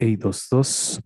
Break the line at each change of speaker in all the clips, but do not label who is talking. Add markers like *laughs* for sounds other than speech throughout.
EI22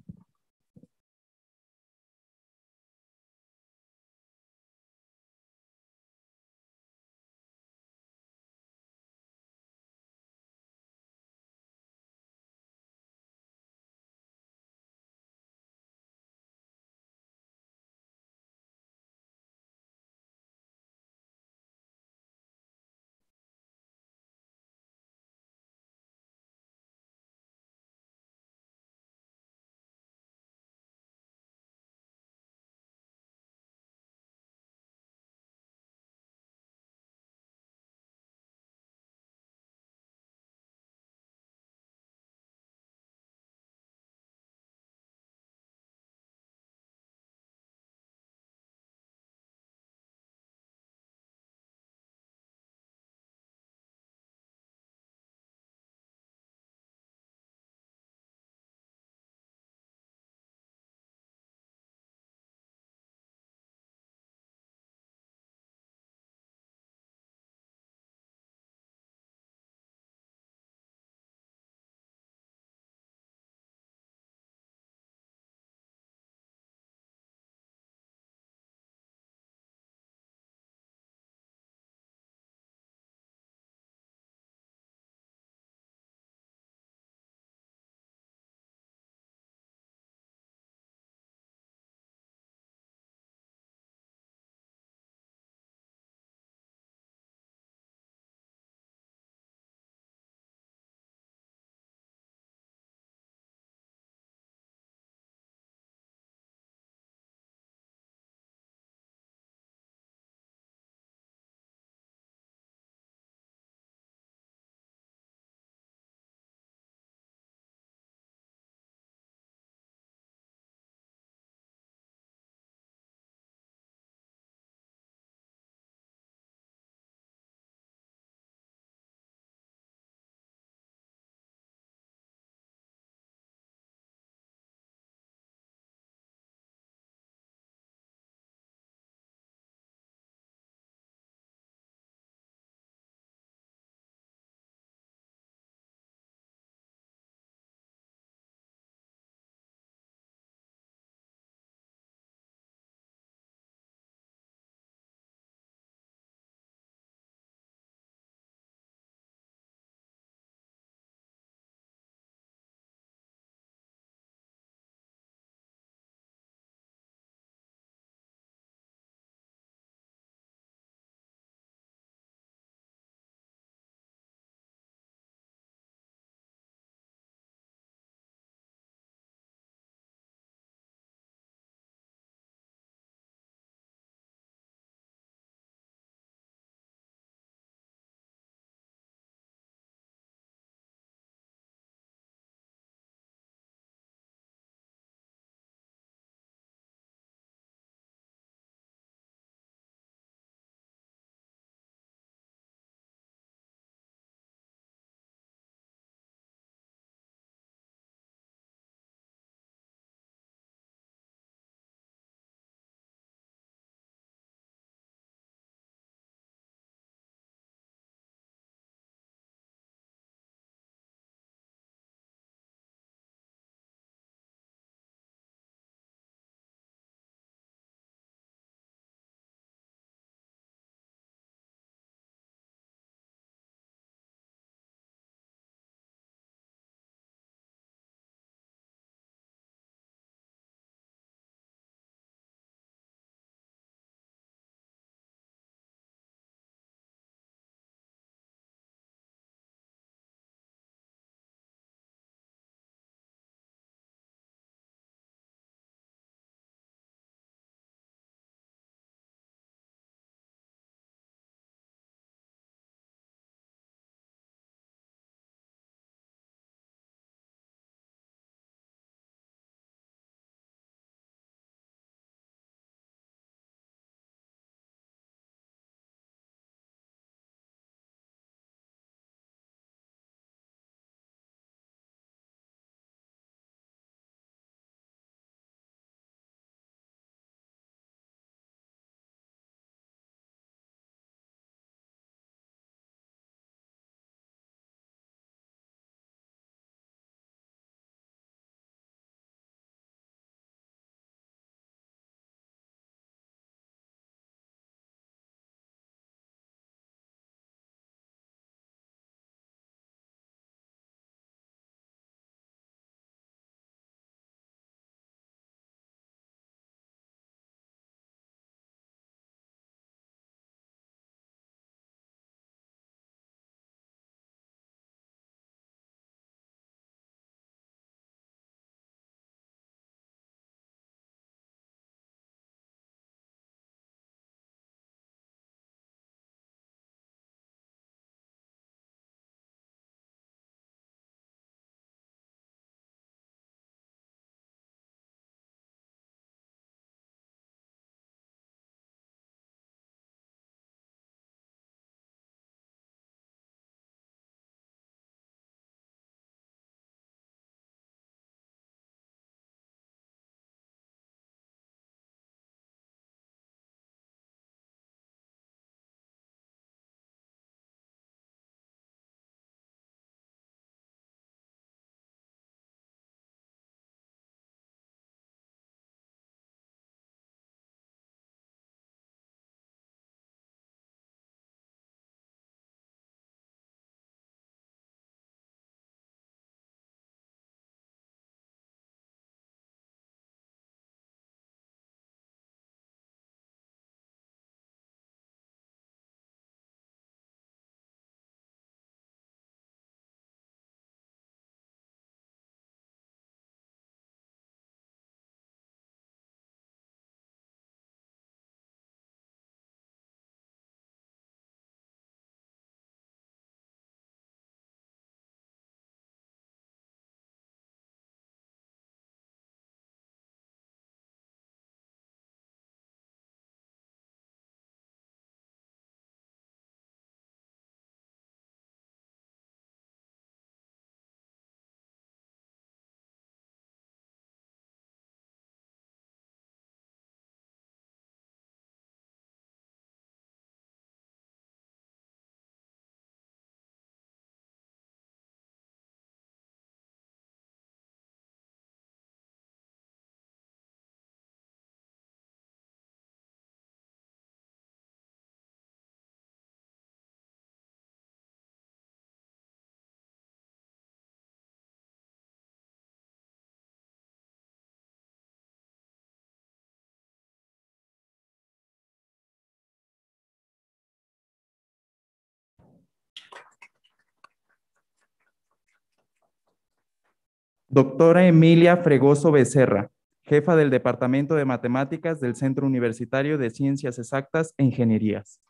Doctora Emilia Fregoso Becerra, jefa del Departamento de Matemáticas del Centro Universitario de Ciencias Exactas e Ingenierías.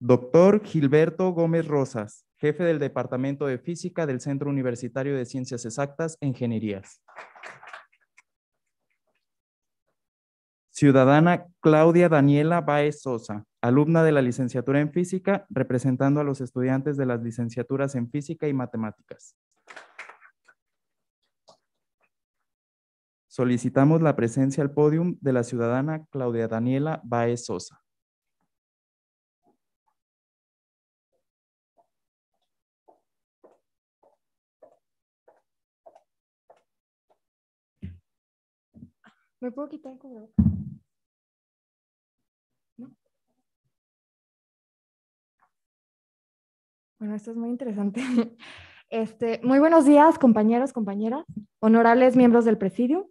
Doctor Gilberto Gómez Rosas, jefe del Departamento de Física del Centro Universitario de Ciencias Exactas e Ingenierías. Ciudadana Claudia Daniela Baez Sosa, alumna de la licenciatura en física, representando a los estudiantes de las licenciaturas en física y matemáticas. Solicitamos la presencia al podium de la ciudadana Claudia Daniela Baez Sosa.
¿Me puedo quitar el Bueno, esto es muy interesante. *laughs* Este, muy buenos días,
compañeros, compañeras, honorables miembros del presidio,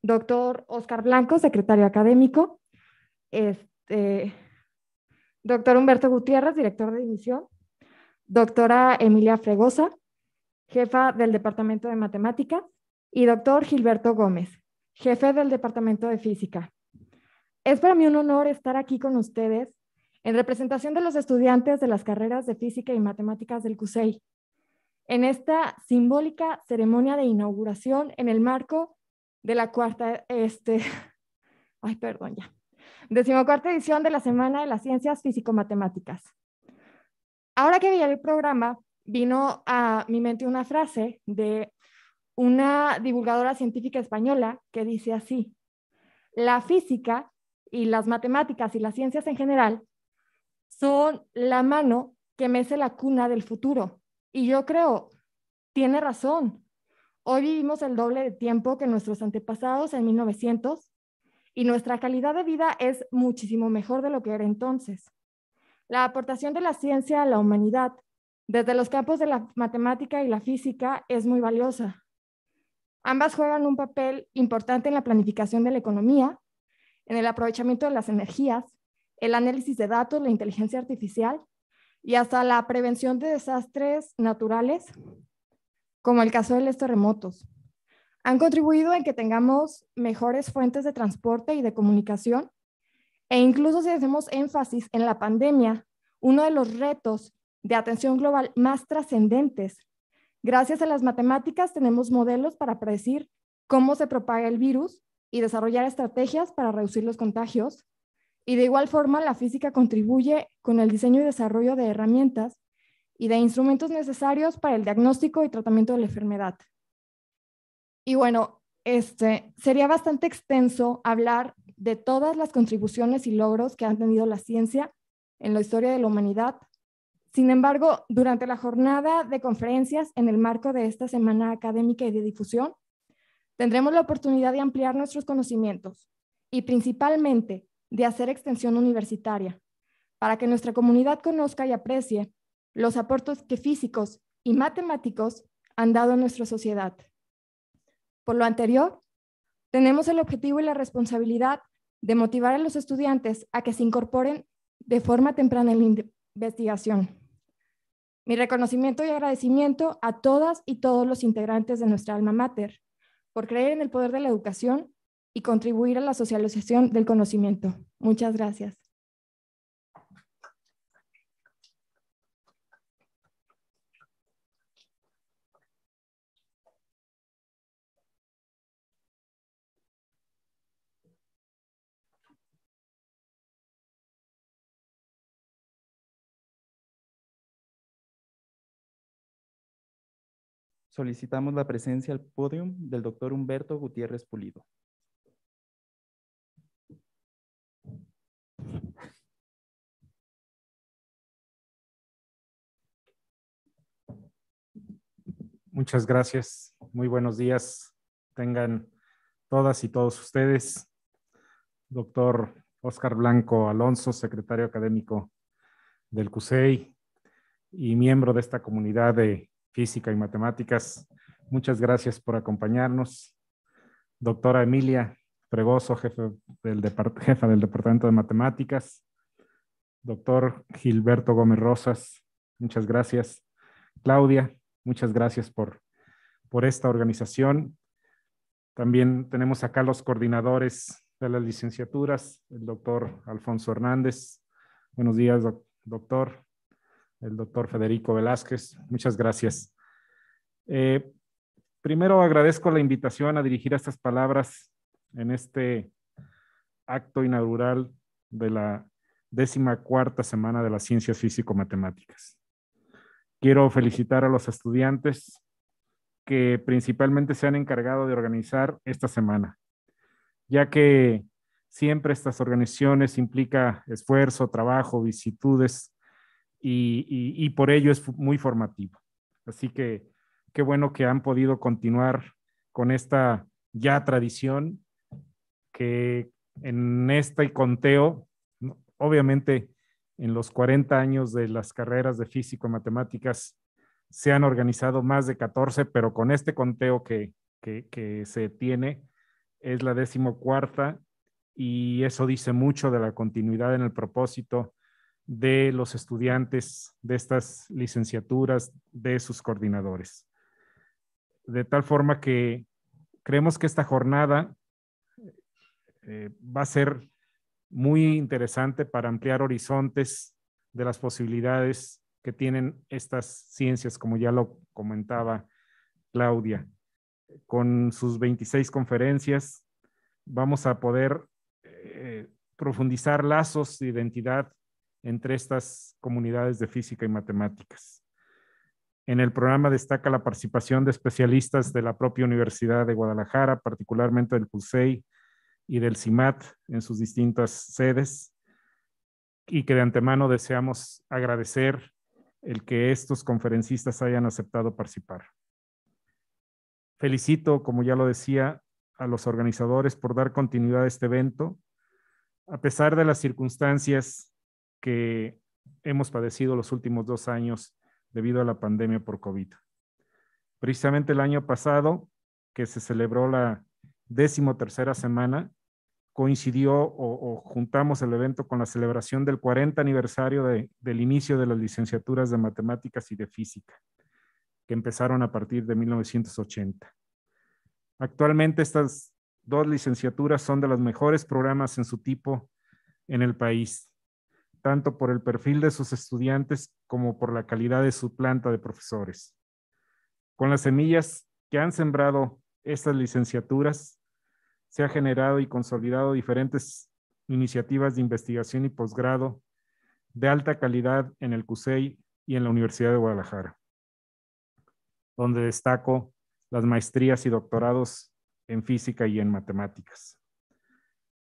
doctor Oscar Blanco, secretario académico, este, doctor Humberto Gutiérrez, director de división, doctora Emilia Fregosa, jefa del Departamento de Matemáticas, y doctor Gilberto Gómez, jefe del Departamento de Física. Es para mí un honor estar aquí con ustedes en representación de los estudiantes de las carreras de física y matemáticas del CUSEI, en esta simbólica ceremonia de inauguración en el marco de la cuarta, este, *laughs* ay, perdón, ya, edición de la Semana de las Ciencias Físico-Matemáticas. Ahora que vi el programa, vino a mi mente una frase de una divulgadora científica española que dice así, la física y las matemáticas y las ciencias en general son la mano que mece la cuna del futuro. Y yo creo, tiene razón. Hoy vivimos el doble de tiempo que nuestros antepasados en 1900 y nuestra calidad de vida es muchísimo mejor de lo que era entonces. La aportación de la ciencia a la humanidad desde los campos de la matemática y la física es muy valiosa. Ambas juegan un papel importante en la planificación de la economía, en el aprovechamiento de las energías, el análisis de datos, la inteligencia artificial y hasta la prevención de desastres naturales, como el caso de los terremotos. Han contribuido en que tengamos mejores fuentes de transporte y de comunicación, e incluso si hacemos énfasis en la pandemia, uno de los retos de atención global más trascendentes. Gracias a las matemáticas tenemos modelos para predecir cómo se propaga el virus y desarrollar estrategias para reducir los contagios, y de igual forma, la física contribuye con el diseño y desarrollo de herramientas y de instrumentos necesarios para el diagnóstico y tratamiento de la enfermedad. Y bueno, este, sería bastante extenso hablar de todas las contribuciones y logros que han tenido la ciencia en la historia de la humanidad. Sin embargo, durante la jornada de conferencias en el marco de esta semana académica y de difusión, tendremos la oportunidad de ampliar nuestros conocimientos y principalmente de hacer extensión universitaria, para que nuestra comunidad conozca y aprecie los aportes que físicos y matemáticos han dado a nuestra sociedad. Por lo anterior, tenemos el objetivo y la responsabilidad de motivar a los estudiantes a que se incorporen de forma temprana en la investigación. Mi reconocimiento y agradecimiento a todas y todos los integrantes de nuestra alma mater por creer en el poder de la educación y contribuir a la socialización del conocimiento. Muchas gracias.
solicitamos la presencia al podio del doctor Humberto Gutiérrez Pulido. Muchas gracias.
Muy buenos días. Tengan todas y todos ustedes. Doctor Oscar Blanco Alonso, secretario académico del CUSEI y miembro de esta comunidad de física y matemáticas. Muchas gracias por acompañarnos. Doctora Emilia Fregoso, jefe del jefa del Departamento de Matemáticas, doctor Gilberto Gómez Rosas, muchas gracias. Claudia, muchas gracias por, por esta organización. También tenemos acá los coordinadores de las licenciaturas, el doctor Alfonso Hernández. Buenos días, doctor. El doctor Federico Velázquez. Muchas gracias. Eh, primero agradezco la invitación a dirigir estas palabras en este acto inaugural de la décima cuarta semana de las ciencias físico-matemáticas. Quiero felicitar a los estudiantes que principalmente se han encargado de organizar esta semana, ya que siempre estas organizaciones implica esfuerzo, trabajo, vicitudes y, y por ello es muy formativo. Así que qué bueno que han podido continuar con esta ya tradición que en este conteo, obviamente en los 40 años de las carreras de físico y matemáticas, se han organizado más de 14, pero con este conteo que, que se tiene, es la decimocuarta y eso dice mucho de la continuidad en el propósito de los estudiantes de estas licenciaturas, de sus coordinadores. De tal forma que creemos que esta jornada eh, va a ser muy interesante para ampliar horizontes de las posibilidades que tienen estas ciencias, como ya lo comentaba Claudia. Con sus 26 conferencias vamos a poder eh, profundizar lazos de identidad entre estas comunidades de física y matemáticas. En el programa destaca la participación de especialistas de la propia Universidad de Guadalajara, particularmente del CUSEI, y del CIMAT en sus distintas sedes y que de antemano deseamos agradecer el que estos conferencistas hayan aceptado participar. Felicito, como ya lo decía, a los organizadores por dar continuidad a este evento, a pesar de las circunstancias que hemos padecido los últimos dos años debido a la pandemia por COVID. Precisamente el año pasado, que se celebró la décimo tercera semana, coincidió o, juntamos el evento con la celebración del 40 aniversario del inicio de las licenciaturas de matemáticas y de física, que empezaron a partir de 1980. Actualmente estas dos licenciaturas son de los mejores programas en su tipo en el país, tanto por el perfil de sus estudiantes como por la calidad de su planta de profesores. Con las semillas que han sembrado estas licenciaturas, se ha generado y consolidado diferentes iniciativas de investigación y posgrado de alta calidad en el CUSEI y en la Universidad de Guadalajara, donde destaco las maestrías y doctorados en física y en matemáticas.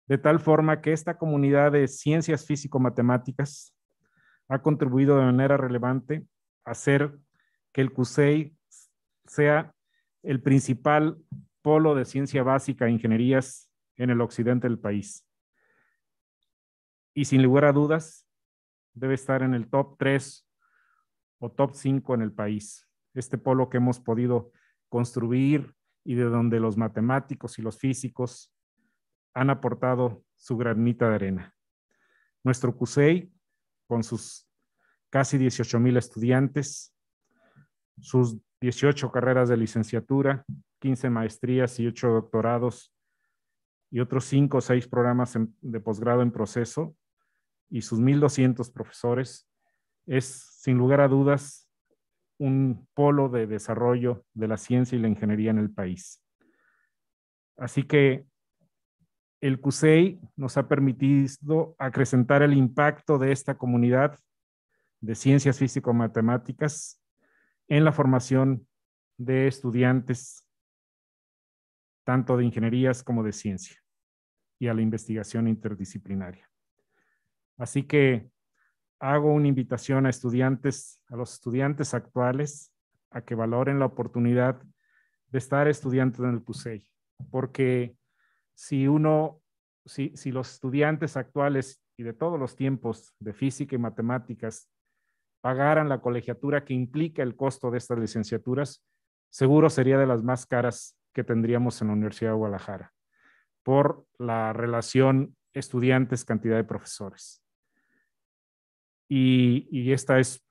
De tal forma que esta comunidad de ciencias físico-matemáticas ha contribuido de manera relevante a hacer que el CUSEI sea el principal polo de ciencia básica e ingenierías en el occidente del país. Y sin lugar a dudas, debe estar en el top 3 o top 5 en el país. Este polo que hemos podido construir y de donde los matemáticos y los físicos han aportado su granita de arena. Nuestro CUSEI, con sus casi 18 mil estudiantes, sus 18 carreras de licenciatura, 15 maestrías y 8 doctorados y otros 5 o 6 programas de posgrado en proceso y sus 1.200 profesores, es sin lugar a dudas un polo de desarrollo de la ciencia y la ingeniería en el país. Así que el CUSEI nos ha permitido acrecentar el impacto de esta comunidad de ciencias físico-matemáticas en la formación de estudiantes, tanto de ingenierías como de ciencia, y a la investigación interdisciplinaria. Así que hago una invitación a estudiantes, a los estudiantes actuales, a que valoren la oportunidad de estar estudiantes en el PUSEI, porque si uno, si, si los estudiantes actuales y de todos los tiempos de física y matemáticas pagaran la colegiatura que implica el costo de estas licenciaturas, seguro sería de las más caras que tendríamos en la Universidad de Guadalajara, por la relación estudiantes-cantidad de profesores. Y, esta es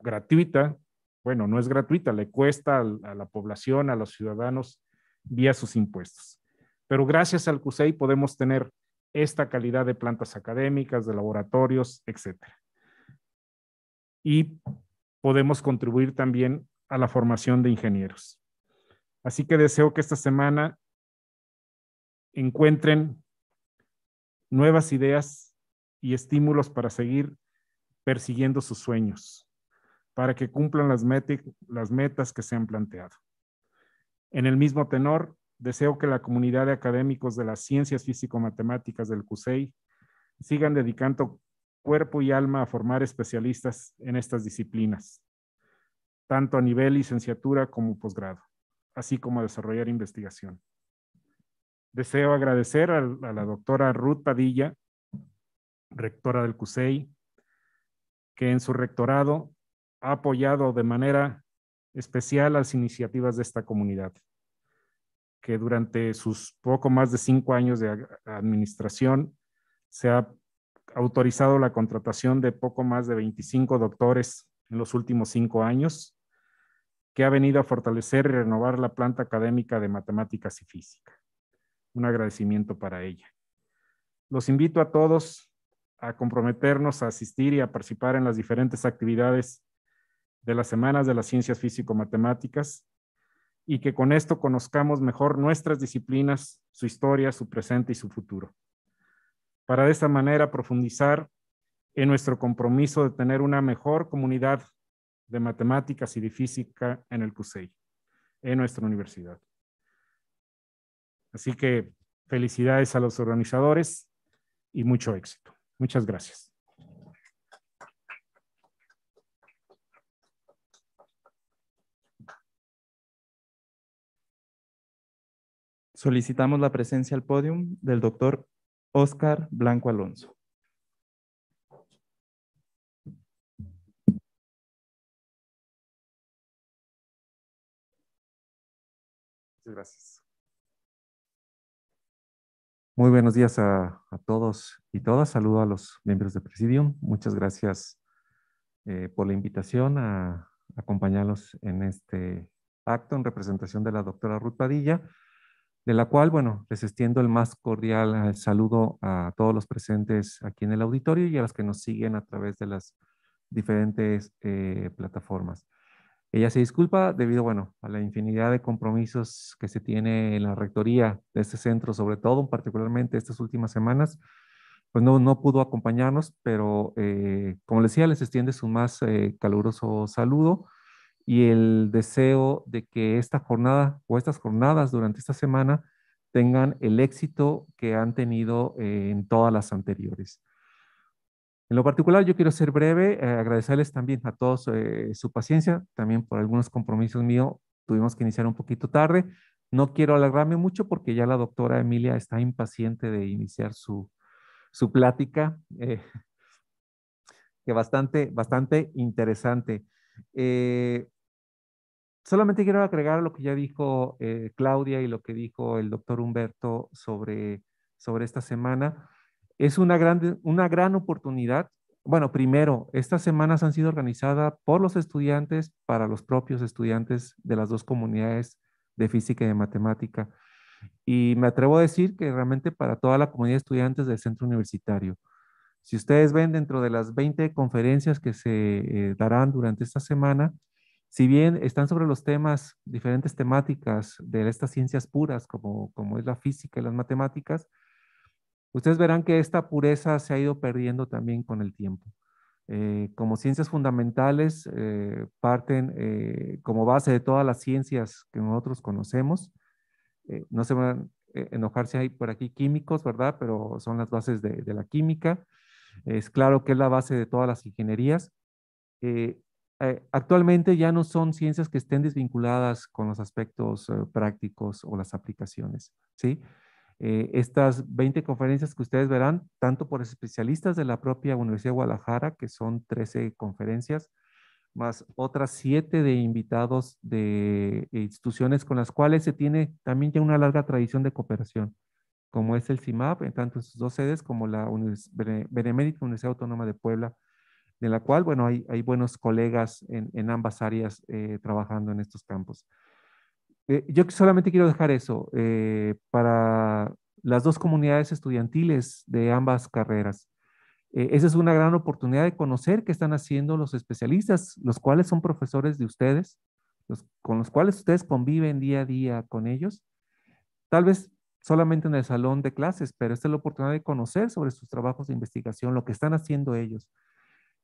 gratuita, bueno, no es gratuita, le cuesta a, la población, a los ciudadanos, vía sus impuestos. Pero gracias al CUSEI podemos tener esta calidad de plantas académicas, de laboratorios, etcétera y podemos contribuir también a la formación de ingenieros. Así que deseo que esta semana encuentren nuevas ideas y estímulos para seguir persiguiendo sus sueños, para que cumplan las, metas, que se han planteado. En el mismo tenor, deseo que la comunidad de académicos de las ciencias físico-matemáticas del CUSEI sigan dedicando cuerpo y alma a formar especialistas en estas disciplinas, tanto a nivel licenciatura como posgrado, así como a desarrollar investigación. Deseo agradecer a, la doctora Ruth Padilla, rectora del CUSEI, que en su rectorado ha apoyado de manera especial las iniciativas de esta comunidad, que durante sus poco más de cinco años de administración se ha autorizado la contratación de poco más de 25 doctores en los últimos cinco años, que ha venido a fortalecer y renovar la planta académica de matemáticas y física. Un agradecimiento para ella. Los invito a todos a comprometernos a asistir y a participar en las diferentes actividades de las Semanas de las Ciencias Físico-Matemáticas y que con esto conozcamos mejor nuestras disciplinas, su historia, su presente y su futuro para de esta manera profundizar en nuestro compromiso de tener una mejor comunidad de matemáticas y de física en el CUSEI, en nuestra universidad. Así que felicidades a los organizadores y mucho éxito. Muchas gracias.
Solicitamos la presencia al podium del doctor Oscar Blanco Alonso. Muchas gracias. Muy buenos días
a, todos y todas. Saludo a los miembros de Presidium. Muchas gracias eh, por la invitación a, a acompañarlos en este acto en representación de la doctora Ruth Padilla de la cual, bueno, les pues, extiendo el más cordial eh, saludo a todos los presentes aquí en el auditorio y a los que nos siguen a través de las diferentes eh, plataformas. Ella se disculpa debido, bueno, a la infinidad de compromisos que se tiene en la rectoría de este centro, sobre todo, particularmente estas últimas semanas, pues no, pudo acompañarnos, pero eh, como les decía, les extiende su más caluroso saludo y el deseo de que esta jornada o estas jornadas durante esta semana tengan el éxito que han tenido eh, en todas las anteriores. En lo particular, yo quiero ser breve, eh, agradecerles también a todos eh, su paciencia, también por algunos compromisos míos tuvimos que iniciar un poquito tarde. No quiero alargarme mucho porque ya la doctora Emilia está impaciente de iniciar su, su plática, que bastante, bastante interesante solamente quiero agregar lo que ya dijo eh, Claudia y lo que dijo el doctor Humberto sobre, sobre esta semana. Es una gran, una gran oportunidad. Bueno, primero, estas semanas han sido organizadas por los estudiantes para los propios estudiantes de las dos comunidades de física y de matemática. Y me atrevo a decir que realmente para toda la comunidad de estudiantes del centro universitario. Si ustedes ven dentro de las 20 conferencias que se eh, darán durante esta semana, si bien están sobre los temas, diferentes temáticas de estas ciencias puras, como, es la física y las matemáticas, ustedes verán que esta pureza se ha ido perdiendo también con el tiempo. Eh, como ciencias fundamentales, eh, parten eh, como base de todas las ciencias que nosotros conocemos. no se van a e-, enojar si hay por aquí químicos, ¿verdad? Pero son las bases de, la química. Es claro que es la base de todas las ingenierías. Eh, actualmente ya no son ciencias que estén desvinculadas con los aspectos eh, prácticos o las aplicaciones, ¿sí? Eh, estas 20 conferencias que ustedes verán, tanto por especialistas de la propia Universidad de Guadalajara, que son 13 conferencias, más otras 7 de invitados de instituciones con las cuales se tiene también ya una larga tradición de cooperación, como es el CIMAP, en tanto sus dos sedes, como la Universidad Autónoma de Puebla, de la cual, bueno, hay, buenos colegas en, ambas áreas eh, trabajando en estos campos. Eh, yo solamente quiero dejar eso eh, para las dos comunidades estudiantiles de ambas carreras. esa es una gran oportunidad de conocer qué están haciendo los especialistas, los cuales son profesores de ustedes, con los cuales ustedes conviven día a día con ellos. Tal vez solamente en el salón de clases, pero esta es la oportunidad de conocer sobre sus trabajos de investigación, lo que están haciendo ellos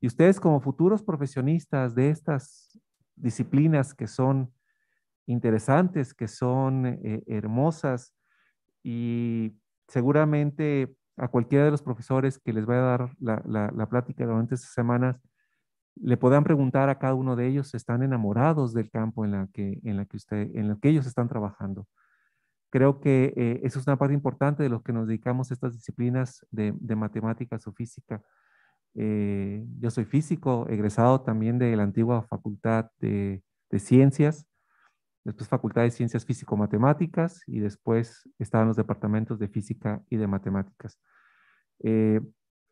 y ustedes como futuros profesionistas de estas disciplinas que son interesantes, que son eh, hermosas y seguramente a cualquiera de los profesores que les vaya a dar la, la, plática durante estas semanas, le podrán preguntar a cada uno de ellos, si están enamorados del campo en la que, en la que, ellos están trabajando. Creo que eh, eso es una parte importante de los que nos dedicamos a estas disciplinas de, de matemáticas o física eh, yo soy físico, egresado también de la antigua Facultad de, de Ciencias, después Facultad de Ciencias Físico-Matemáticas y después estaban los departamentos de Física y de Matemáticas. Eh,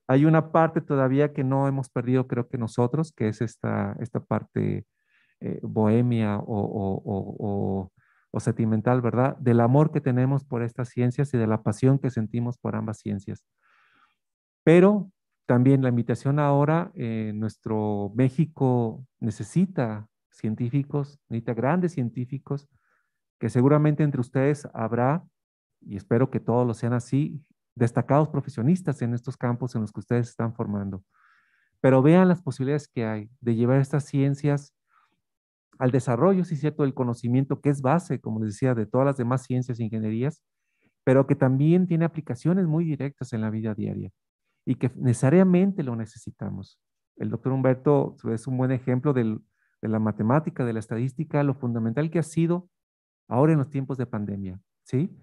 hay una parte todavía que no hemos perdido, creo que nosotros, que es esta, esta parte eh, bohemia o, o, sentimental, ¿verdad? Del amor que tenemos por estas ciencias y de la pasión que sentimos por ambas ciencias. Pero también la invitación ahora, eh, nuestro México necesita científicos, necesita grandes científicos, que seguramente entre ustedes habrá, y espero que todos lo sean así, destacados profesionistas en estos campos en los que ustedes están formando. Pero vean las posibilidades que hay de llevar estas ciencias al desarrollo, sí es cierto, del conocimiento que es base, como decía, de todas las demás ciencias e ingenierías, pero que también tiene aplicaciones muy directas en la vida diaria y que necesariamente lo necesitamos. El doctor Humberto es un buen ejemplo de la matemática, de la estadística, lo fundamental que ha sido ahora en los tiempos de pandemia, ¿sí?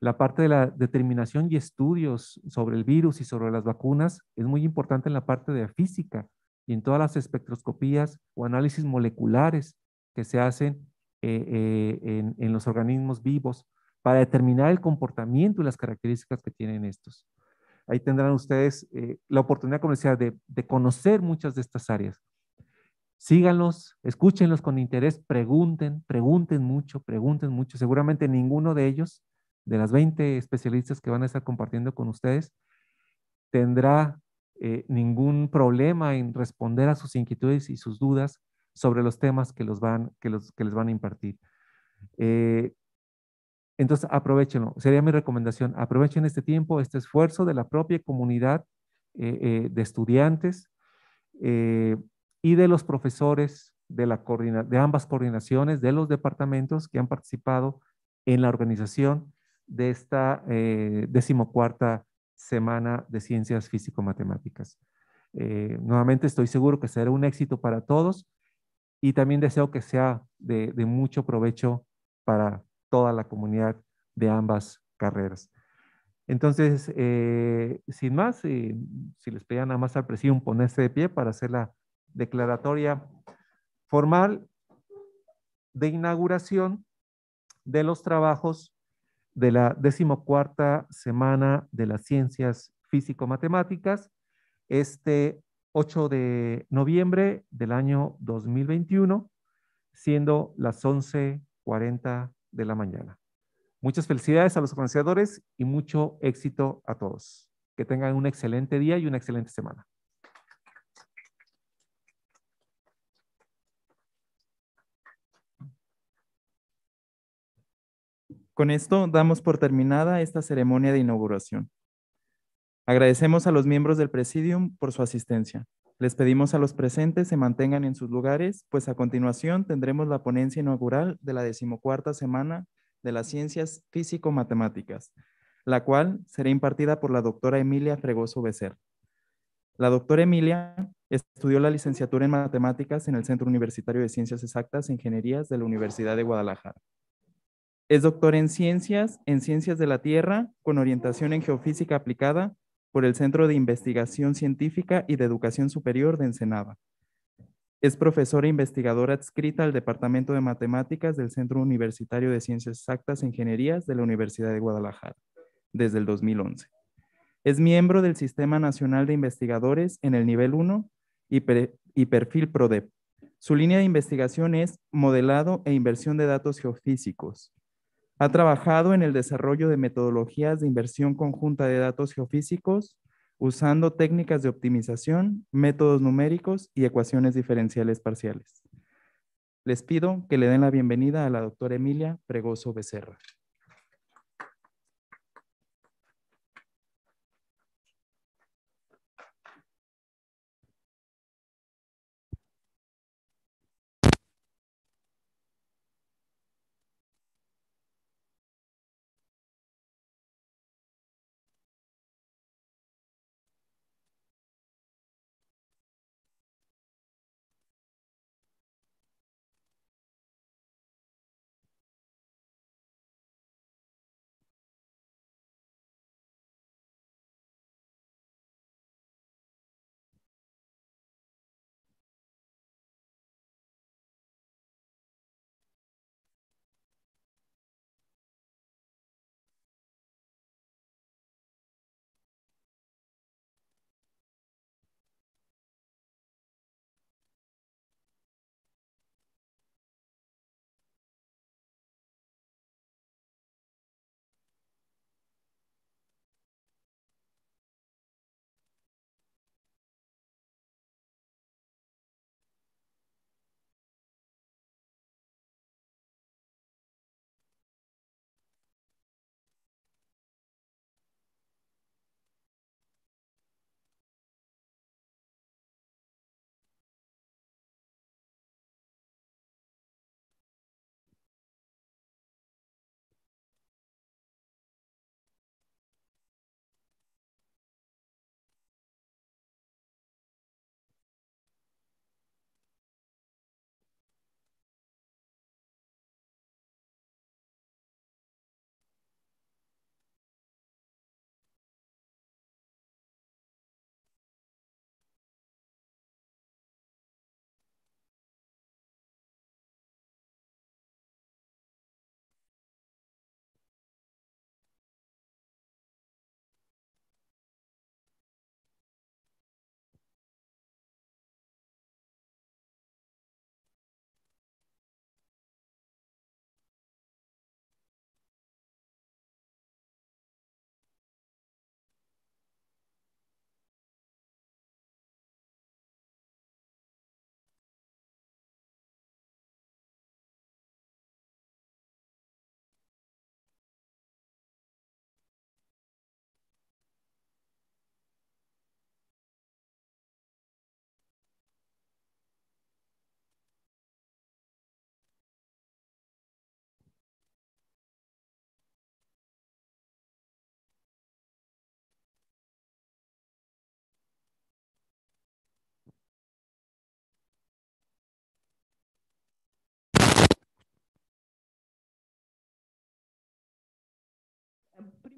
La parte de la determinación y estudios sobre el virus y sobre las vacunas es muy importante en la parte de la física y en todas las espectroscopías o análisis moleculares que se hacen eh, eh, en los organismos vivos para determinar el comportamiento y las características que tienen estos. Ahí tendrán ustedes eh, la oportunidad, como decía, de, conocer muchas de estas áreas. Síganlos, escúchenlos con interés, pregunten, pregunten mucho, pregunten mucho. Seguramente ninguno de ellos, de las 20 especialistas que van a estar compartiendo con ustedes, tendrá eh, ningún problema en responder a sus inquietudes y sus dudas sobre los temas que, los van, que, les van a impartir. Eh, entonces, aprovechenlo. Sería mi recomendación. Aprovechen este tiempo, este esfuerzo de la propia comunidad eh, eh, de estudiantes eh, y de los profesores de, la de ambas coordinaciones, de los departamentos que han participado en la organización de esta decimocuarta Semana de Ciencias Físico-Matemáticas. nuevamente estoy seguro que será un éxito para todos y también deseo que sea de, de mucho provecho para toda la comunidad de ambas carreras. Entonces, eh, sin más, eh, si les pedía nada más al presidente ponerse de pie para hacer la declaratoria formal de inauguración de los trabajos de la decimocuarta semana de las ciencias físico-matemáticas, este 8 de noviembre del año 2021, siendo las 11.40 de la mañana. Muchas felicidades a los organizadores y mucho éxito a todos. Que tengan un excelente día y una excelente semana.
Con esto damos por terminada esta ceremonia de inauguración. Agradecemos a los miembros del Presidium por su asistencia. Les pedimos a los presentes se mantengan en sus lugares, pues a continuación tendremos la ponencia inaugural de la decimocuarta semana de las Ciencias Físico-Matemáticas, la cual será impartida por la doctora Emilia Fregoso Becer. La doctora Emilia estudió la licenciatura en matemáticas en el Centro Universitario de Ciencias Exactas e Ingenierías de la Universidad de Guadalajara. Es doctora en ciencias, en ciencias de la Tierra, con orientación en geofísica aplicada por el Centro de Investigación Científica y de Educación Superior de Ensenada. Es profesora investigadora adscrita al Departamento de Matemáticas del Centro Universitario de Ciencias Exactas e Ingenierías de la Universidad de Guadalajara desde el 2011. Es miembro del Sistema Nacional de Investigadores en el nivel 1 y perfil PRODEP. Su línea de investigación es modelado e inversión de datos geofísicos, ha trabajado en el desarrollo de metodologías de inversión conjunta de datos geofísicos usando técnicas de optimización, métodos numéricos y ecuaciones diferenciales parciales. Les pido que le den la bienvenida a la doctora Emilia Pregoso
Becerra.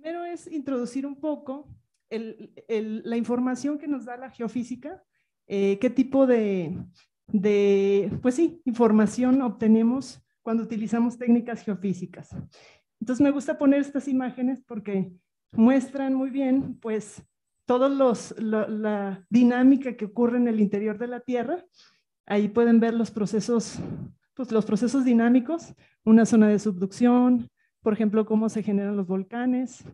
primero es introducir un poco la información que nos da la geofísica, eh, qué tipo de, pues sí, información obtenemos cuando utilizamos técnicas geofísicas. Entonces me gusta poner estas imágenes porque muestran muy bien, pues, toda la, la dinámica que ocurre en el interior de la Tierra. Ahí pueden ver los procesos, pues, los procesos dinámicos, una zona de subducción, por ejemplo, cómo se generan los volcanes.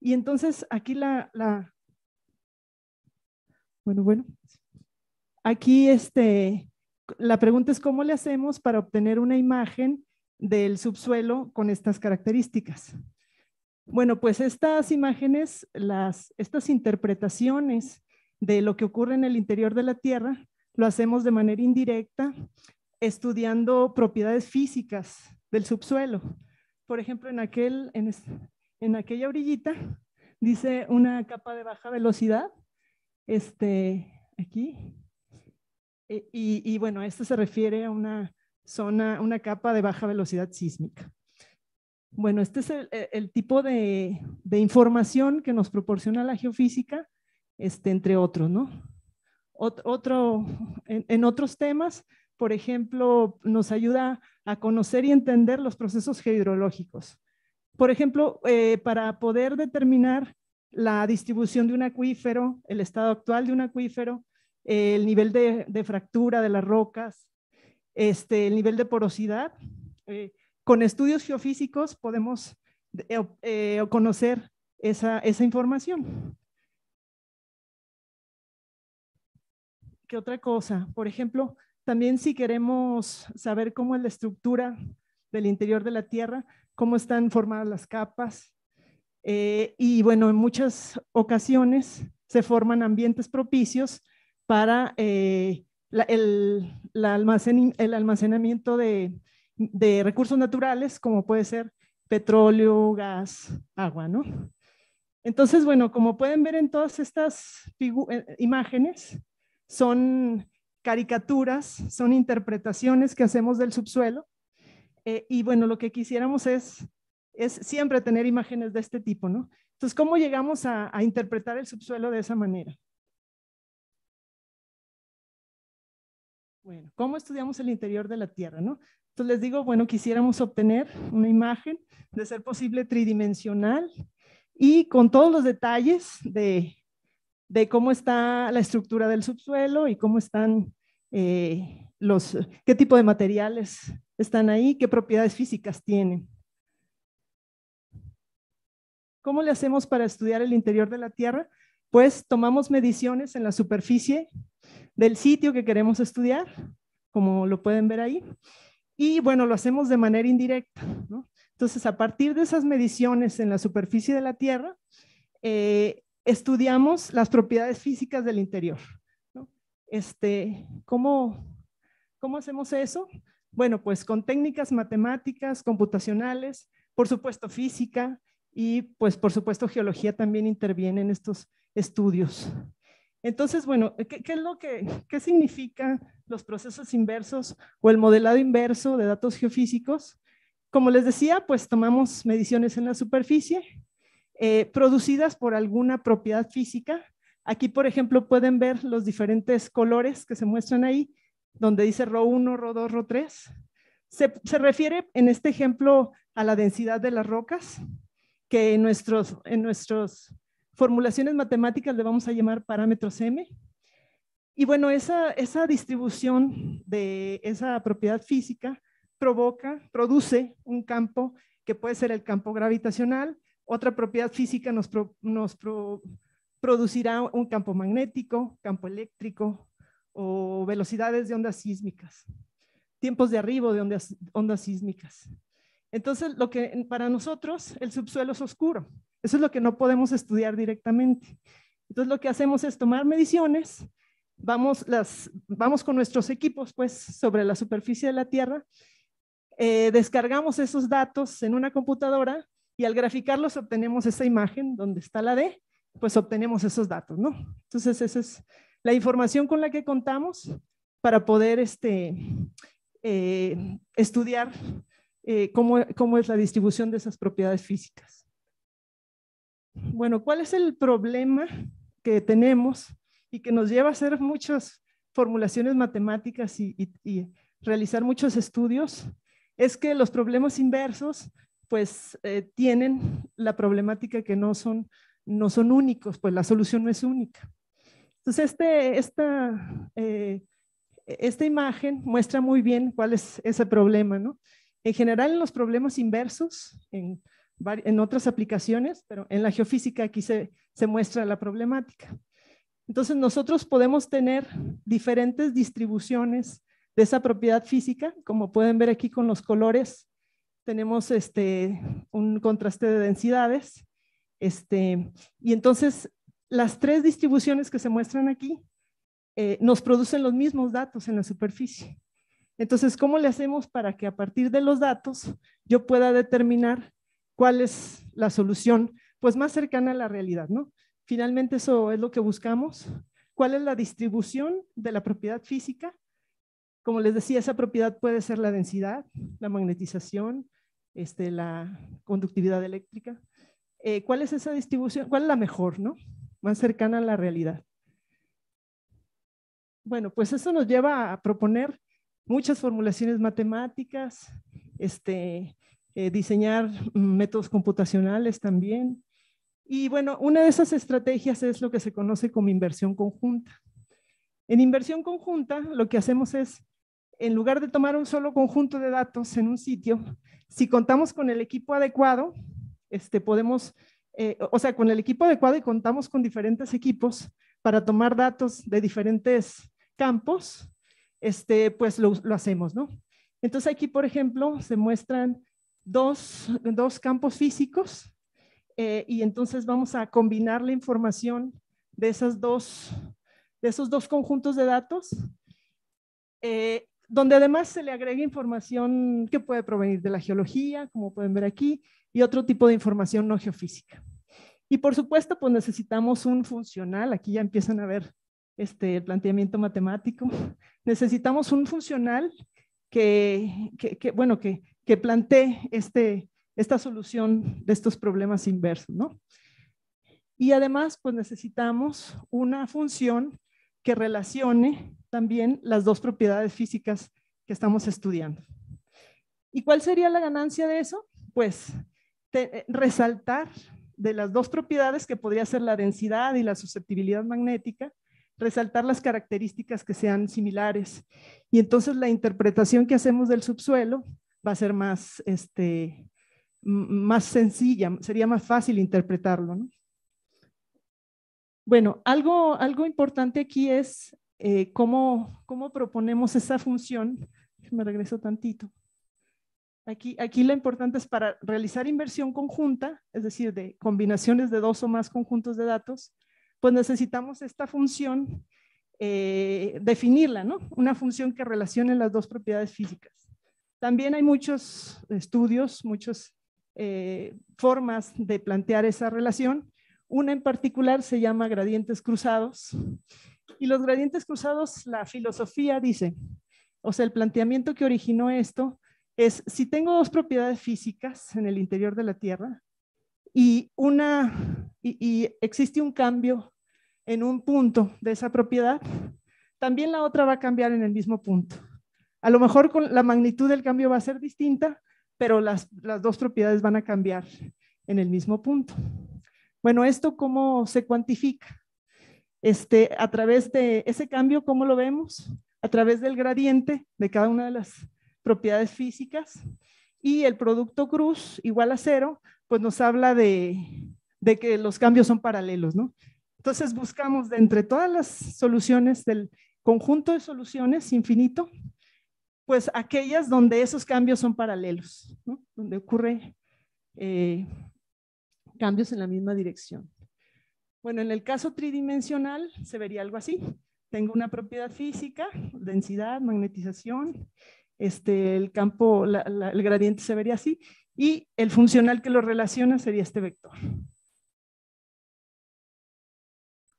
Y entonces aquí la, bueno, bueno, aquí este, la pregunta es cómo le hacemos para obtener una imagen del subsuelo con estas características. Bueno, pues estas imágenes, las, estas interpretaciones de lo que ocurre en el interior de la Tierra, lo hacemos de manera indirecta estudiando propiedades físicas del subsuelo por ejemplo, en, aquel, en, en aquella orillita, dice una capa de baja velocidad, este, aquí. E, y, y, bueno, esto se refiere a una zona, una capa de baja velocidad sísmica. Bueno, este es el, tipo de, de, información que nos proporciona la geofísica, este, entre otros, ¿no? otro, en, en, otros temas por ejemplo, nos ayuda a conocer y entender los procesos hidrológicos. Por ejemplo, eh, para poder determinar la distribución de un acuífero, el estado actual de un acuífero, eh, el nivel de, fractura de las rocas, este, el nivel de porosidad. Eh, con estudios geofísicos podemos conocer esa, esa información. ¿Qué otra cosa? Por ejemplo, también si queremos saber cómo es la estructura del interior de la Tierra, cómo están formadas las capas. Eh, y bueno, en muchas ocasiones se forman ambientes propicios para eh, el, el, almacenamiento de, de, recursos naturales, como puede ser petróleo, gas, agua, ¿no? Entonces, bueno, como pueden ver en todas estas eh, imágenes, son caricaturas, son interpretaciones que hacemos del subsuelo. Eh, y bueno, lo que quisiéramos es, es siempre tener imágenes de este tipo, ¿no? Entonces, ¿cómo llegamos a, a interpretar el subsuelo de esa manera? Bueno, ¿cómo estudiamos el interior de la Tierra, no? Entonces les digo, bueno, quisiéramos obtener una imagen de ser posible tridimensional y con todos los detalles de, de cómo está la estructura del subsuelo y cómo están eh, los, qué tipo de materiales están ahí, qué propiedades físicas tienen. ¿Cómo le hacemos para estudiar el interior de la Tierra? Pues tomamos mediciones en la superficie del sitio que queremos estudiar, como lo pueden ver ahí, y bueno, lo hacemos de manera indirecta. Entonces, a partir de esas mediciones en la superficie de la Tierra, eh, estudiamos las propiedades físicas del interior. Este, ¿cómo, ¿Cómo hacemos eso? Bueno, pues con técnicas matemáticas, computacionales, por supuesto física y pues por supuesto geología también interviene en estos estudios. Entonces, bueno, ¿qué, es lo que qué significa los procesos inversos o el modelado inverso de datos geofísicos? Como les decía, pues tomamos mediciones en la superficie eh, producidas por alguna propiedad física Aquí, por ejemplo, pueden ver los diferentes colores que se muestran ahí, donde dice RO 1, RO 2, RO 3. Se, refiere en este ejemplo a la densidad de las rocas, que en, nuestros, en nuestras formulaciones matemáticas le vamos a llamar parámetros M. Y bueno, esa, esa distribución de esa propiedad física provoca, produce un campo que puede ser el campo gravitacional. Otra propiedad física nos, producirá un campo magnético, campo eléctrico o velocidades de ondas sísmicas, tiempos de arribo de ondas, sísmicas. Entonces, lo que para nosotros el subsuelo es oscuro. Eso es lo que no podemos estudiar directamente. Entonces, lo que hacemos es tomar mediciones, vamos, las, vamos con nuestros equipos pues, sobre la superficie de la Tierra, eh, descargamos esos datos en una computadora y al graficarlos obtenemos esa imagen donde está la D pues obtenemos esos datos, ¿no? Entonces, esa es la información con la que contamos para poder este, eh, estudiar eh, cómo, es la distribución de esas propiedades físicas. Bueno, ¿cuál es el problema que tenemos y que nos lleva a hacer muchas formulaciones matemáticas y, realizar muchos estudios? Es que los problemas inversos pues eh, tienen la problemática que no son no son únicos, pues la solución no es única. Entonces, este, esta, eh, esta imagen muestra muy bien cuál es ese problema, ¿no? En general, en los problemas inversos, en, otras aplicaciones, pero en la geofísica aquí se, se muestra la problemática. Entonces, nosotros podemos tener diferentes distribuciones de esa propiedad física, como pueden ver aquí con los colores, tenemos este, un contraste de densidades, este, y entonces, las tres distribuciones que se muestran aquí eh, nos producen los mismos datos en la superficie. Entonces, ¿cómo le hacemos para que a partir de los datos yo pueda determinar cuál es la solución pues más cercana a la realidad? ¿no? Finalmente, eso es lo que buscamos. ¿Cuál es la distribución de la propiedad física? Como les decía, esa propiedad puede ser la densidad, la magnetización, este, la conductividad eléctrica, eh, cuál es esa distribución, cuál es la mejor, ¿no? Más cercana a la realidad. Bueno, pues eso nos lleva a proponer muchas formulaciones matemáticas, este, eh, diseñar mm, métodos computacionales también. Y bueno, una de esas estrategias es lo que se conoce como inversión conjunta. En inversión conjunta, lo que hacemos es, en lugar de tomar un solo conjunto de datos en un sitio, si contamos con el equipo adecuado, este, podemos, eh, o sea, con el equipo adecuado y contamos con diferentes equipos para tomar datos de diferentes campos, este, pues lo, hacemos, ¿no? Entonces aquí, por ejemplo, se muestran dos, dos campos físicos eh, y entonces vamos a combinar la información de, esas dos, de esos dos conjuntos de datos eh, donde además se le agrega información que puede provenir de la geología, como pueden ver aquí, y otro tipo de información no geofísica. Y por supuesto, pues necesitamos un funcional, aquí ya empiezan a ver este, el planteamiento matemático, *laughs* necesitamos un funcional que, bueno, que, que plantee este, esta solución de estos problemas inversos, ¿no? Y además, pues necesitamos una función que relacione también las dos propiedades físicas que estamos estudiando. ¿Y cuál sería la ganancia de eso? Pues resaltar de las dos propiedades que podría ser la densidad y la susceptibilidad magnética, resaltar las características que sean similares. Y entonces la interpretación que hacemos del subsuelo va a ser más, este, más sencilla, sería más fácil interpretarlo. Bueno, algo, algo importante aquí es eh, cómo, cómo proponemos esa función. Me regreso tantito. Aquí, aquí lo importante es para realizar inversión conjunta, es decir, de combinaciones de dos o más conjuntos de datos, pues necesitamos esta función, eh, definirla, ¿no? Una función que relacione las dos propiedades físicas. También hay muchos estudios, muchas eh, formas de plantear esa relación. Una en particular se llama gradientes cruzados y los gradientes cruzados, la filosofía dice, o sea, el planteamiento que originó esto es, si tengo dos propiedades físicas en el interior de la Tierra y, una, y, existe un cambio en un punto de esa propiedad, también la otra va a cambiar en el mismo punto. A lo mejor con la magnitud del cambio va a ser distinta, pero las, las dos propiedades van a cambiar en el mismo punto. Bueno, ¿esto cómo se cuantifica? Este, a través de ese cambio, ¿cómo lo vemos? A través del gradiente de cada una de las propiedades físicas y el producto cruz igual a cero, pues nos habla de, de que los cambios son paralelos, ¿no? Entonces buscamos de entre todas las soluciones del conjunto de soluciones infinito, pues aquellas donde esos cambios son paralelos, donde ocurre eh, cambios en la misma dirección. Bueno, en el caso tridimensional se vería algo así. Tengo una propiedad física, densidad, magnetización, este, el campo, el gradiente se vería así, y el funcional que lo relaciona sería este vector.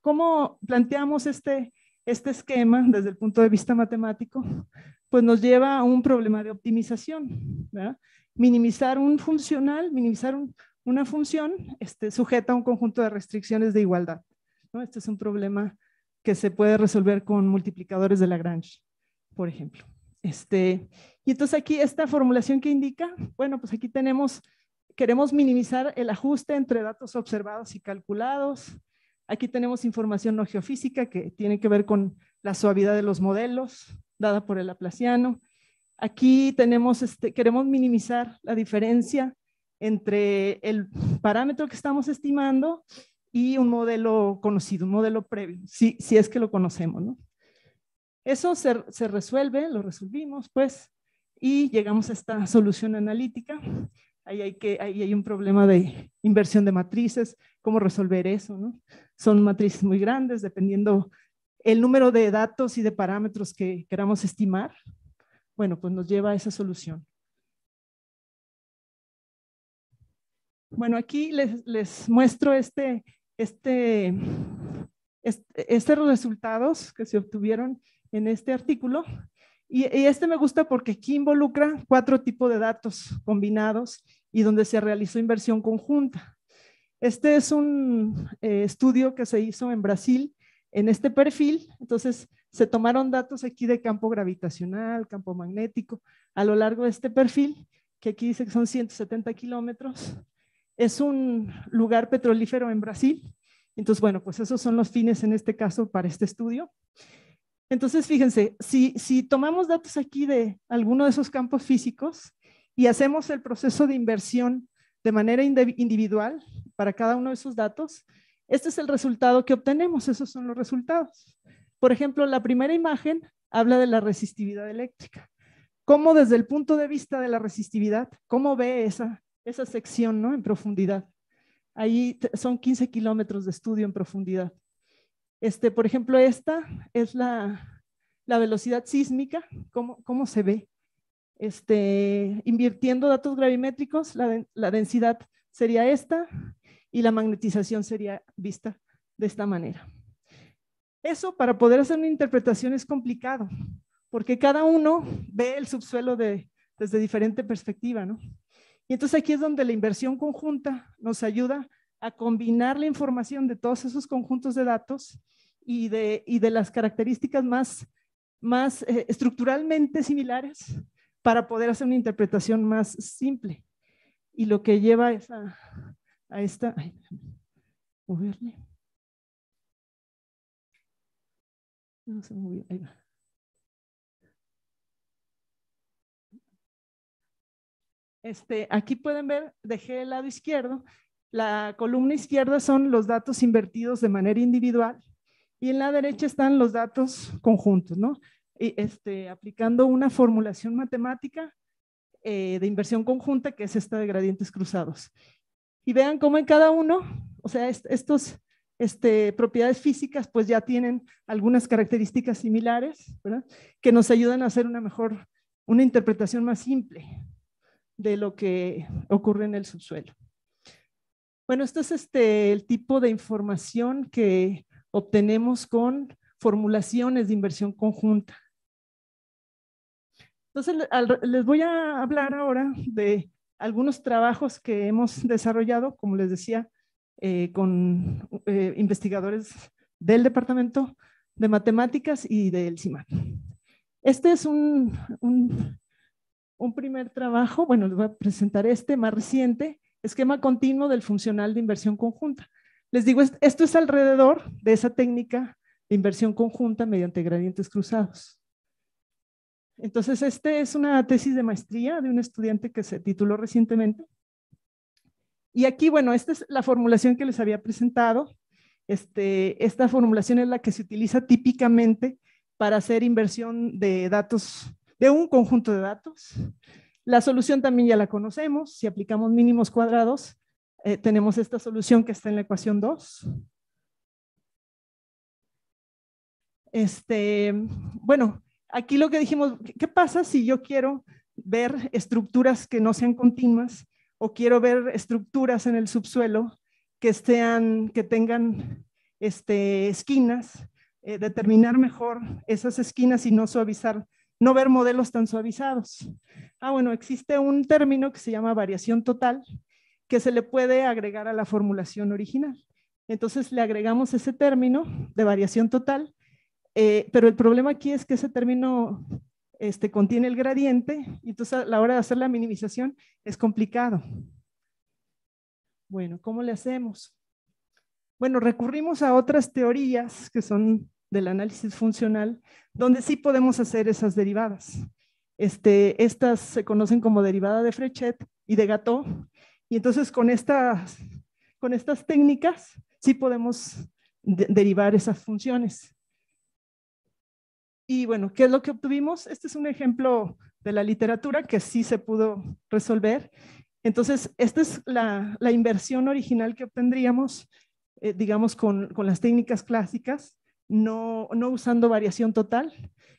¿Cómo planteamos este, este esquema desde el punto de vista matemático? Pues nos lleva a un problema de optimización. Minimizar un funcional, minimizar un, una función este, sujeta a un conjunto de restricciones de igualdad. ¿no? Este es un problema que se puede resolver con multiplicadores de Lagrange, por ejemplo. Este, y entonces aquí esta formulación que indica, bueno, pues aquí tenemos, queremos minimizar el ajuste entre datos observados y calculados. Aquí tenemos información no geofísica que tiene que ver con la suavidad de los modelos dada por el Laplaciano. Aquí tenemos, este, queremos minimizar la diferencia entre el parámetro que estamos estimando y un modelo conocido, un modelo previo, si, si es que lo conocemos. ¿no? Eso se, resuelve, lo resolvimos, pues, y llegamos a esta solución analítica. Ahí hay, que, ahí hay un problema de inversión de matrices, cómo resolver eso. ¿no? Son matrices muy grandes, dependiendo el número de datos y de parámetros que queramos estimar. Bueno, pues nos lleva a esa solución. Bueno, aquí les, muestro este, este, estos resultados que se obtuvieron en este artículo. Y, este me gusta porque aquí involucra cuatro tipos de datos combinados y donde se realizó inversión conjunta. Este es un eh, estudio que se hizo en Brasil en este perfil. Entonces, se tomaron datos aquí de campo gravitacional, campo magnético, a lo largo de este perfil, que aquí dice que son 170 kilómetros es un lugar petrolífero en Brasil. Entonces, bueno, pues esos son los fines en este caso para este estudio. Entonces, fíjense, si, tomamos datos aquí de alguno de esos campos físicos y hacemos el proceso de inversión de manera individual para cada uno de esos datos, este es el resultado que obtenemos, esos son los resultados. Por ejemplo, la primera imagen habla de la resistividad eléctrica. ¿Cómo desde el punto de vista de la resistividad, cómo ve esa esa sección ¿no? en profundidad. Ahí son 15 kilómetros de estudio en profundidad. Este, por ejemplo, esta es la, la velocidad sísmica, cómo, cómo se ve. Este, invirtiendo datos gravimétricos, la, la densidad sería esta y la magnetización sería vista de esta manera. Eso para poder hacer una interpretación es complicado, porque cada uno ve el subsuelo de, desde diferente perspectiva, ¿no? Y entonces aquí es donde la inversión conjunta nos ayuda a combinar la información de todos esos conjuntos de datos y de, las características más, más eh, estructuralmente similares para poder hacer una interpretación más simple. Y lo que lleva es a, esta... Ay, moverle.
No se movió, ahí va.
Este, aquí pueden ver, dejé el lado izquierdo. La columna izquierda son los datos invertidos de manera individual y en la derecha están los datos conjuntos, este, aplicando una formulación matemática eh, de inversión conjunta que es esta de gradientes cruzados. Y vean cómo en cada uno, o sea, estos este, propiedades físicas pues ya tienen algunas características similares, Que nos ayudan a hacer una mejor, una interpretación más simple de lo que ocurre en el subsuelo. Bueno, este es este, el tipo de información que obtenemos con formulaciones de inversión conjunta. Entonces, les voy a hablar ahora de algunos trabajos que hemos desarrollado, como les decía, eh, con eh, investigadores del Departamento de Matemáticas y del CIMAT. Este es un un primer trabajo, bueno, les voy a presentar este más reciente, esquema continuo del funcional de inversión conjunta. Les digo, esto es alrededor de esa técnica de inversión conjunta mediante gradientes cruzados. Entonces, este es una tesis de maestría de un estudiante que se tituló recientemente. Y aquí, bueno, esta es la formulación que les había presentado. Este, esta formulación es la que se utiliza típicamente para hacer inversión de datos de un conjunto de datos. La solución también ya la conocemos. Si aplicamos mínimos cuadrados, eh, tenemos esta solución que está en la ecuación 2. Este, bueno, aquí lo que dijimos, ¿qué pasa si yo quiero ver estructuras que no sean continuas o quiero ver estructuras en el subsuelo que, sean, que tengan este, esquinas, eh, determinar mejor esas esquinas y no suavizar no ver modelos tan suavizados. Ah, bueno, existe un término que se llama variación total que se le puede agregar a la formulación original. Entonces le agregamos ese término de variación total, eh, pero el problema aquí es que ese término este, contiene el gradiente, y entonces a la hora de hacer la minimización es complicado. Bueno, ¿cómo le hacemos? Bueno, recurrimos a otras teorías que son del análisis funcional, donde sí podemos hacer esas derivadas. Este, estas se conocen como derivada de Frechet y de Gato, y entonces con estas, con estas técnicas sí podemos derivar esas funciones. Y bueno, ¿qué es lo que obtuvimos? Este es un ejemplo de la literatura que sí se pudo resolver. Entonces, esta es la, inversión original que obtendríamos, eh, digamos, con, con, las técnicas clásicas no, no usando variación total.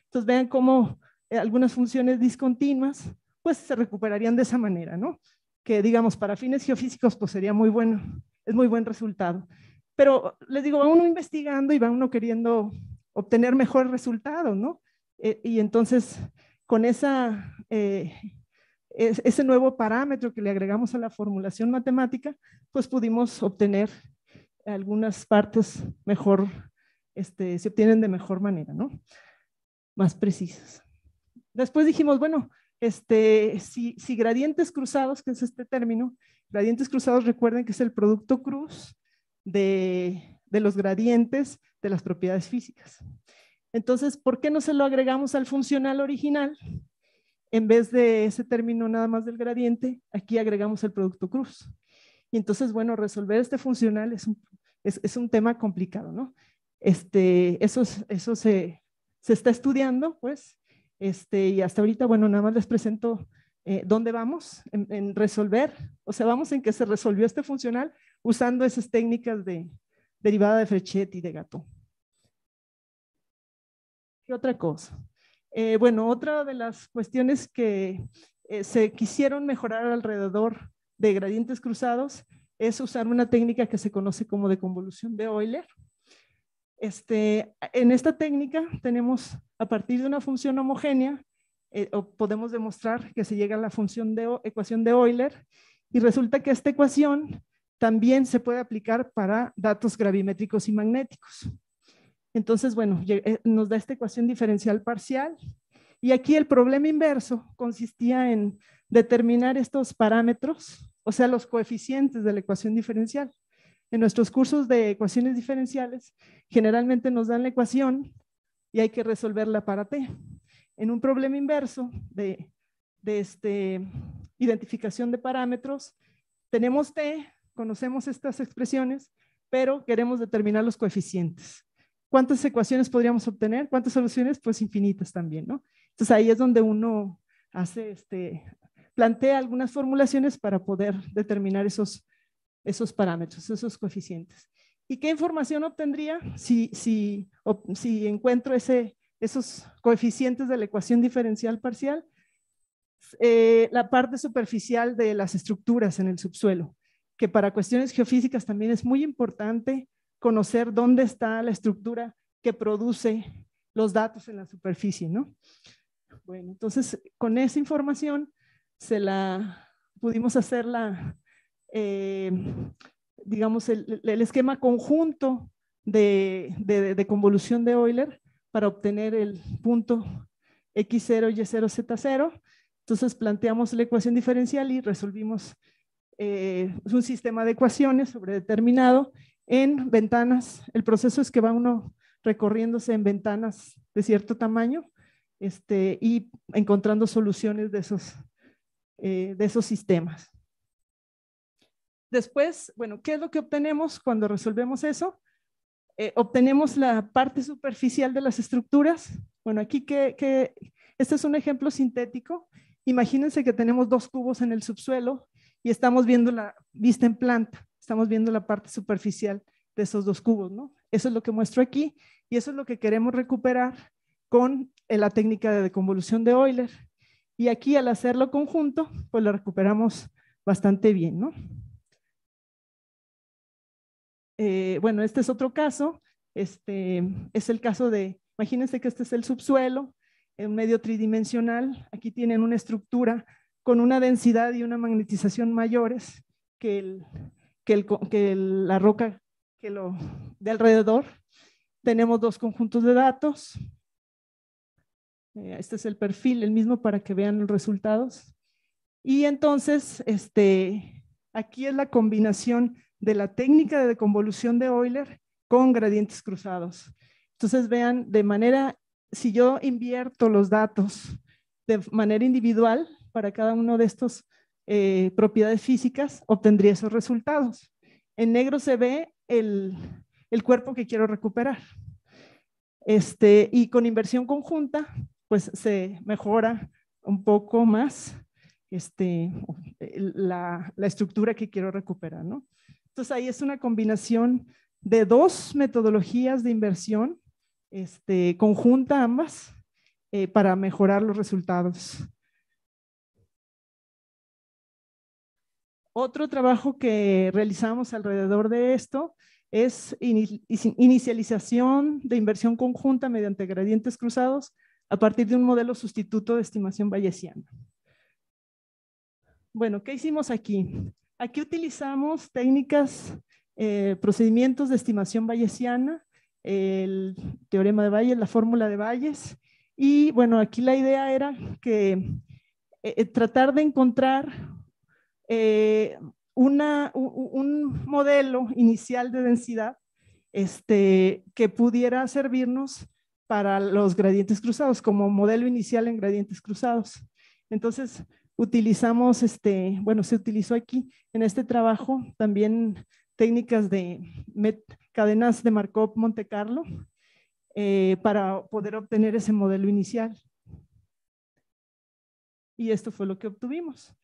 Entonces vean cómo eh, algunas funciones discontinuas pues se recuperarían de esa manera, ¿no? Que digamos para fines geofísicos pues sería muy bueno, es muy buen resultado. Pero les digo, va uno investigando y va uno queriendo obtener mejores resultados, ¿no? Eh, y entonces con esa, eh, ese nuevo parámetro que le agregamos a la formulación matemática, pues pudimos obtener algunas partes mejor este, se obtienen de mejor manera, ¿no? Más precisas. Después dijimos, bueno, este, si, gradientes cruzados, que es este término, gradientes cruzados recuerden que es el producto cruz de, los gradientes de las propiedades físicas. Entonces, ¿por qué no se lo agregamos al funcional original? En vez de ese término nada más del gradiente, aquí agregamos el producto cruz. Y entonces, bueno, resolver este funcional es un, es un tema complicado, ¿no? Este, eso, se, está estudiando, pues, este, y hasta ahorita, bueno, nada más les presento eh, dónde vamos en, resolver, o sea, vamos en que se resolvió este funcional usando esas técnicas de derivada de Frechet y de Gato. ¿Qué otra cosa? Eh, bueno, otra de las cuestiones que eh, se quisieron mejorar alrededor de gradientes cruzados es usar una técnica que se conoce como de convolución de Euler, este, en esta técnica tenemos, a partir de una función homogénea, eh, podemos demostrar que se llega a la función de ecuación de Euler, y resulta que esta ecuación también se puede aplicar para datos gravimétricos y magnéticos. Entonces, bueno, eh, nos da esta ecuación diferencial parcial, y aquí el problema inverso consistía en determinar estos parámetros, o sea, los coeficientes de la ecuación diferencial. En nuestros cursos de ecuaciones diferenciales, generalmente nos dan la ecuación y hay que resolverla para T. En un problema inverso de, de este, identificación de parámetros, tenemos T, conocemos estas expresiones, pero queremos determinar los coeficientes. ¿Cuántas ecuaciones podríamos obtener? ¿Cuántas soluciones? Pues infinitas también, ¿no? Entonces ahí es donde uno hace este, plantea algunas formulaciones para poder determinar esos esos parámetros, esos coeficientes. ¿Y qué información obtendría si, si, si encuentro ese, esos coeficientes de la ecuación diferencial parcial? Eh, la parte superficial de las estructuras en el subsuelo, que para cuestiones geofísicas también es muy importante conocer dónde está la estructura que produce los datos en la superficie, ¿no? Bueno, entonces con esa información se la pudimos hacer la, eh, digamos, el, esquema conjunto de, de, convolución de Euler para obtener el punto x0, y0, z0. Entonces planteamos la ecuación diferencial y resolvimos eh, un sistema de ecuaciones sobre determinado en ventanas. El proceso es que va uno recorriéndose en ventanas de cierto tamaño este, y encontrando soluciones de esos, eh, de esos sistemas. Después, bueno, ¿qué es lo que obtenemos cuando resolvemos eso? Eh, obtenemos la parte superficial de las estructuras. Bueno, aquí que, este es un ejemplo sintético. Imagínense que tenemos dos cubos en el subsuelo y estamos viendo la vista en planta, estamos viendo la parte superficial de esos dos cubos, ¿no? Eso es lo que muestro aquí y eso es lo que queremos recuperar con eh, la técnica de deconvolución de Euler. Y aquí al hacerlo conjunto, pues lo recuperamos bastante bien, ¿no? Eh, bueno, este es otro caso, este es el caso de, imagínense que este es el subsuelo, en medio tridimensional, aquí tienen una estructura con una densidad y una magnetización mayores que, que, la roca que lo, de alrededor. Tenemos dos conjuntos de datos. Eh, este es el perfil, el mismo para que vean los resultados. Y entonces, este, aquí es la combinación de la técnica de convolución de Euler con gradientes cruzados. Entonces vean, de manera, si yo invierto los datos de manera individual para cada uno de estos eh, propiedades físicas, obtendría esos resultados. En negro se ve el, el cuerpo que quiero recuperar. Este, y con inversión conjunta, pues se mejora un poco más este, la, la, estructura que quiero recuperar, ¿no? Entonces ahí es una combinación de dos metodologías de inversión, este, conjunta ambas, eh, para mejorar los resultados. Otro trabajo que realizamos alrededor de esto es inicialización de inversión conjunta mediante gradientes cruzados a partir de un modelo sustituto de estimación bayesiana. Bueno, ¿qué hicimos aquí? Aquí utilizamos técnicas, eh, procedimientos de estimación bayesiana, el teorema de Bayes, la fórmula de Bayes. Y bueno, aquí la idea era que eh, eh, tratar de encontrar un modelo inicial de densidad este, que pudiera servirnos para los gradientes cruzados, como modelo inicial en gradientes cruzados. Entonces, utilizamos, este, bueno, se utilizó aquí en este trabajo también técnicas de cadenas de Markov Monte Carlo eh, para poder obtener ese modelo inicial. Y esto fue lo que obtuvimos.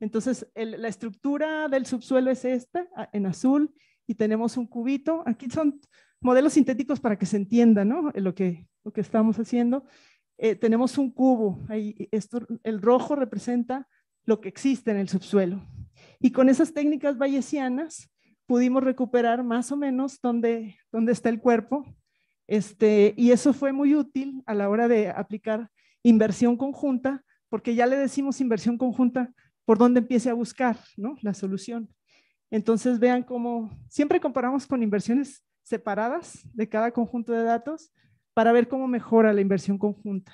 Entonces, la estructura del subsuelo es esta, en azul, y tenemos un cubito. Aquí son modelos sintéticos para que se entienda ¿no? lo, que, lo que estamos haciendo. Eh, tenemos un cubo, el rojo representa lo que existe en el subsuelo. Y con esas técnicas bayesianas pudimos recuperar más o menos dónde, está el cuerpo. Este, y eso fue muy útil a la hora de aplicar inversión conjunta, porque ya le decimos inversión conjunta por dónde empiece a buscar ¿no? la solución. Entonces vean cómo siempre comparamos con inversiones separadas de cada conjunto de datos, para ver cómo mejora la inversión conjunta.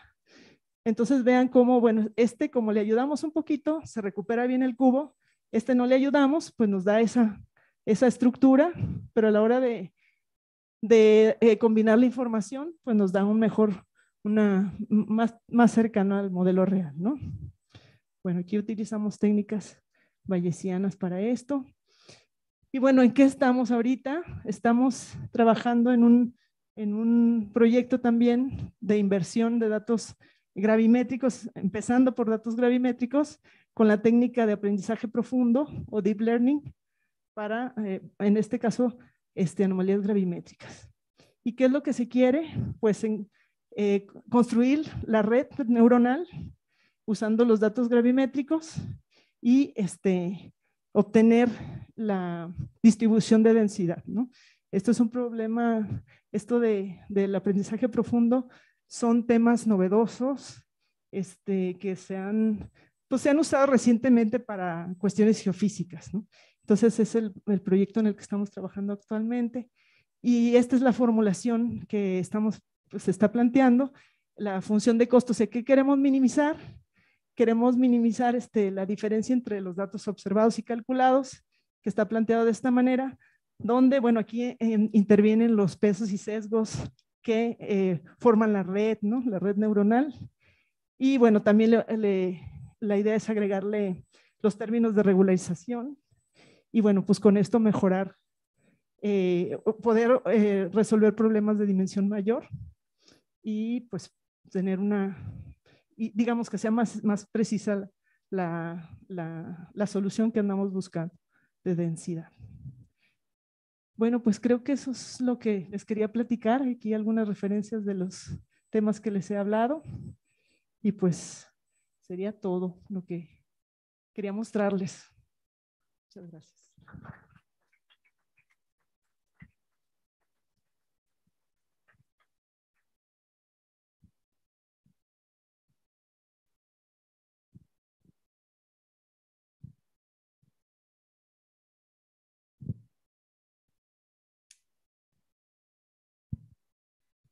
Entonces vean cómo, bueno, este como le ayudamos un poquito, se recupera bien el cubo, este no le ayudamos, pues nos da esa, esa estructura, pero a la hora de, de eh, combinar la información, pues nos da un mejor, una más, más cercano al modelo real, ¿no? Bueno, aquí utilizamos técnicas vallesianas para esto. Y bueno, ¿en qué estamos ahorita? Estamos trabajando en un en un proyecto también de inversión de datos gravimétricos, empezando por datos gravimétricos, con la técnica de aprendizaje profundo o deep learning para, eh, en este caso, este, anomalías gravimétricas. ¿Y qué es lo que se quiere? Pues eh, construir la red neuronal usando los datos gravimétricos y este, obtener la distribución de densidad. ¿no? Esto es un problema, esto del aprendizaje profundo son temas novedosos este, que pues, se han, usado recientemente para cuestiones geofísicas. Entonces es el, proyecto en el que estamos trabajando actualmente y esta es la formulación que estamos, pues, se está planteando, la función de costos, ¿qué queremos minimizar? Queremos minimizar este, la diferencia entre los datos observados y calculados, que está planteado de esta manera, donde, bueno, aquí eh, intervienen los pesos y sesgos que eh, forman la red, ¿no? La red neuronal. Y bueno, también la idea es agregarle los términos de regularización y bueno, pues con esto mejorar, eh, poder resolver problemas de dimensión mayor y pues tener una, digamos que sea más, precisa la solución que andamos buscando de densidad. Bueno, pues creo que eso es lo que les quería platicar. Aquí algunas referencias de los temas que les he hablado. Y pues sería todo lo que quería mostrarles. Muchas gracias.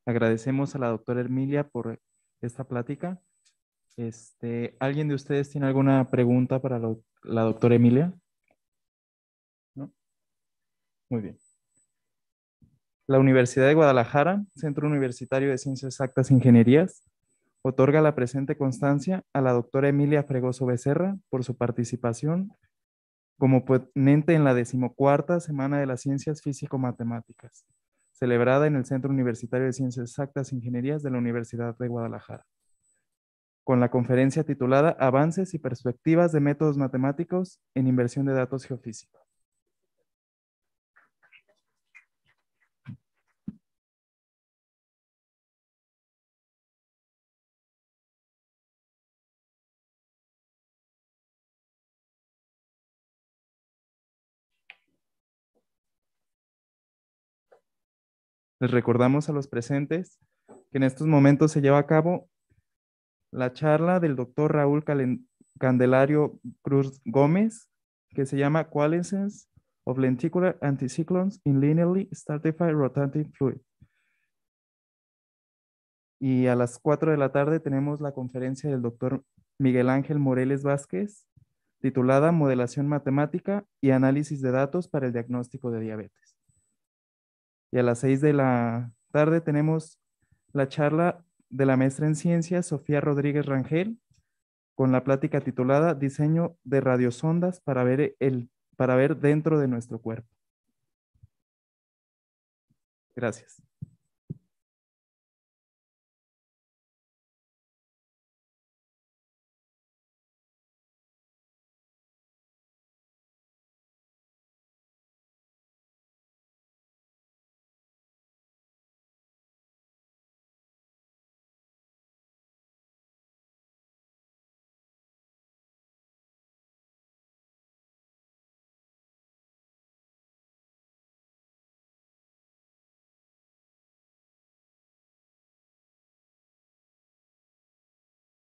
Agradecemos a la doctora Emilia por esta plática. Este, ¿Alguien de ustedes tiene alguna pregunta para la doctora Emilia? ¿No? Muy bien. La Universidad de Guadalajara, Centro Universitario de Ciencias Exactas e Ingenierías, otorga la presente constancia a la doctora Emilia Fregoso Becerra por su participación como ponente en la decimocuarta Semana de las Ciencias Físico-Matemáticas celebrada en el Centro Universitario de Ciencias Exactas e Ingenierías de la Universidad de Guadalajara, con la conferencia titulada Avances y perspectivas de métodos matemáticos en inversión de datos geofísicos.
Les recordamos a los presentes
que en estos momentos se lleva a cabo la charla del doctor Raúl Candelario Cruz Gómez, que se llama Coalescence of Lenticular Anticyclones in Linearly Stratified Rotating Fluid. Y a las 4 de la tarde tenemos la conferencia del doctor Miguel Ángel Moreles Vázquez, titulada Modelación Matemática y Análisis de Datos para el Diagnóstico de Diabetes. Y a las seis de la tarde tenemos la charla de la maestra en ciencias Sofía Rodríguez Rangel con la plática titulada Diseño de radiosondas para ver, el, para ver dentro de nuestro
cuerpo. Gracias.